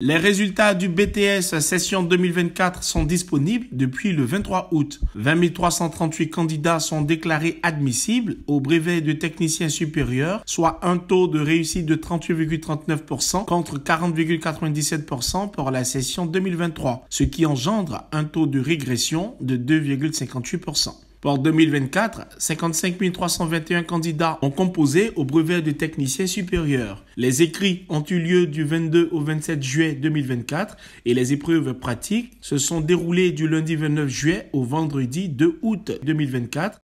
Les résultats du BTS session 2024 sont disponibles depuis le 23 août. 20 338 candidats sont déclarés admissibles au brevet de technicien supérieur, soit un taux de réussite de 38,39% contre 40,97% pour la session 2023, ce qui engendre un taux de régression de 2,58%. Pour 2024, 55 321 candidats ont composé au brevet de technicien supérieur. Les écrits ont eu lieu du 22 au 27 juillet 2024 et les épreuves pratiques se sont déroulées du lundi 29 juillet au vendredi 2 août 2024.